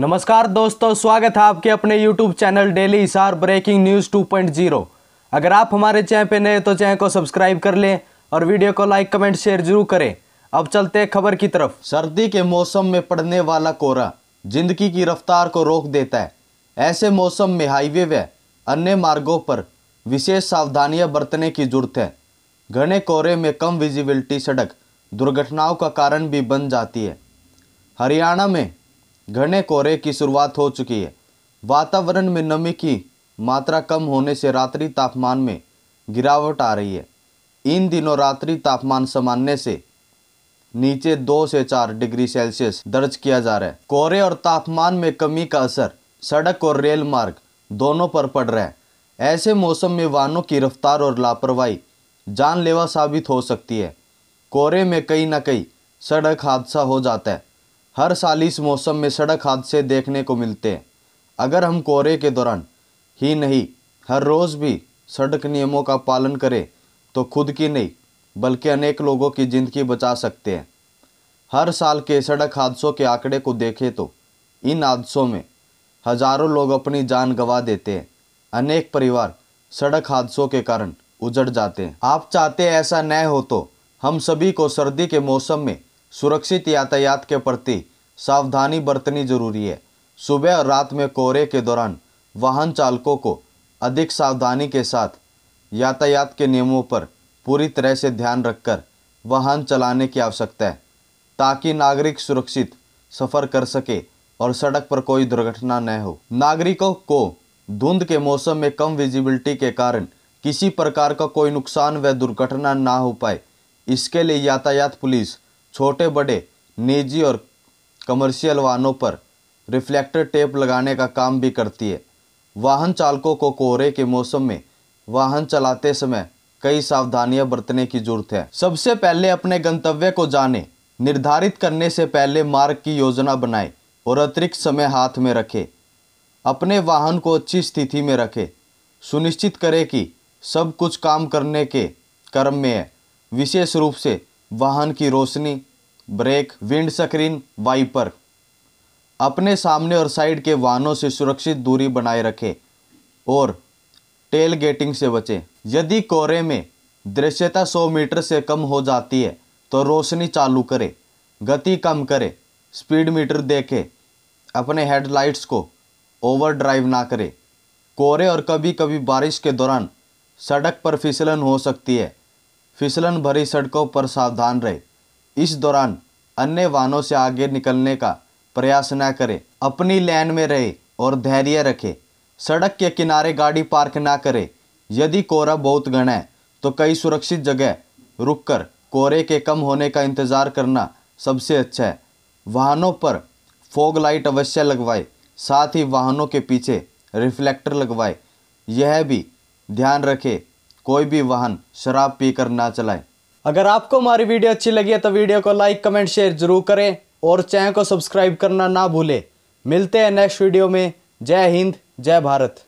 नमस्कार दोस्तों स्वागत है आपके अपने YouTube चैनल डेली इशार ब्रेकिंग न्यूज़ 2.0 अगर आप हमारे चैनल पे नए तो चैनल को सब्सक्राइब कर लें और वीडियो को लाइक कमेंट शेयर जरूर करें अब चलते हैं खबर की तरफ सर्दी के मौसम में पड़ने वाला कोहरा जिंदगी की रफ्तार को रोक देता है ऐसे मौसम में हाईवे व अन्य मार्गों पर विशेष सावधानियां बरतने की जरूरत है घने कोहरे में कम विजिबिलिटी सड़क दुर्घटनाओं का कारण भी बन जाती है हरियाणा में घने कोहरे की शुरुआत हो चुकी है वातावरण में नमी की मात्रा कम होने से रात्रि तापमान में गिरावट आ रही है इन दिनों रात्रि तापमान सामान्य से नीचे दो से चार डिग्री सेल्सियस दर्ज किया जा रहा है कोहरे और तापमान में कमी का असर सड़क और रेल मार्ग दोनों पर पड़ रहा है ऐसे मौसम में वाहनों की रफ्तार और लापरवाही जानलेवा साबित हो सकती है कोहरे में कहीं ना कहीं सड़क हादसा हो जाता है हर साल इस मौसम में सड़क हादसे देखने को मिलते हैं अगर हम कोहरे के दौरान ही नहीं हर रोज़ भी सड़क नियमों का पालन करें तो खुद की नहीं बल्कि अनेक लोगों की ज़िंदगी बचा सकते हैं हर साल के सड़क हादसों के आंकड़े को देखें तो इन हादसों में हज़ारों लोग अपनी जान गंवा देते हैं अनेक परिवार सड़क हादसों के कारण उजड़ जाते हैं आप चाहते ऐसा न हो तो हम सभी को सर्दी के मौसम में सुरक्षित यातायात के प्रति सावधानी बरतनी जरूरी है सुबह और रात में कोहरे के दौरान वाहन चालकों को अधिक सावधानी के साथ यातायात के नियमों पर पूरी तरह से ध्यान रखकर वाहन चलाने की आवश्यकता है ताकि नागरिक सुरक्षित सफ़र कर सके और सड़क पर कोई दुर्घटना न हो नागरिकों को धुंध के मौसम में कम विजिबिलिटी के कारण किसी प्रकार का कोई नुकसान व दुर्घटना ना हो पाए इसके लिए यातायात पुलिस छोटे बड़े निजी और कमर्शियल वाहनों पर रिफ्लेक्टर टेप लगाने का काम भी करती है वाहन चालकों को कोहरे के मौसम में वाहन चलाते समय कई सावधानियां बरतने की जरूरत है सबसे पहले अपने गंतव्य को जाने निर्धारित करने से पहले मार्ग की योजना बनाएं और अतिरिक्त समय हाथ में रखें अपने वाहन को अच्छी स्थिति में रखें सुनिश्चित करें कि सब कुछ काम करने के क्रम में है विशेष रूप से वाहन की रोशनी ब्रेक विंड स्क्रीन वाइपर अपने सामने और साइड के वाहनों से सुरक्षित दूरी बनाए रखें और टेल गेटिंग से बचें यदि कोहरे में दृश्यता 100 मीटर से कम हो जाती है तो रोशनी चालू करें गति कम करें स्पीड मीटर देखें अपने हेडलाइट्स को ओवर ड्राइव ना करें कोहरे और कभी कभी बारिश के दौरान सड़क पर फिसलन हो सकती है फिसलन भरी सड़कों पर सावधान रहें इस दौरान अन्य वाहनों से आगे निकलने का प्रयास न करें अपनी लेन में रहे और धैर्य रखें सड़क के किनारे गाड़ी पार्क ना करें यदि कोहरा बहुत घना है तो कई सुरक्षित जगह रुककर कोहरे के कम होने का इंतज़ार करना सबसे अच्छा है वाहनों पर फोग लाइट अवश्य लगवाए साथ ही वाहनों के पीछे रिफ्लेक्टर लगवाए यह भी ध्यान रखें कोई भी वाहन शराब पीकर ना चलाए अगर आपको हमारी वीडियो अच्छी लगी है तो वीडियो को लाइक कमेंट शेयर जरूर करें और चैनल को सब्सक्राइब करना ना भूलें मिलते हैं नेक्स्ट वीडियो में जय हिंद जय भारत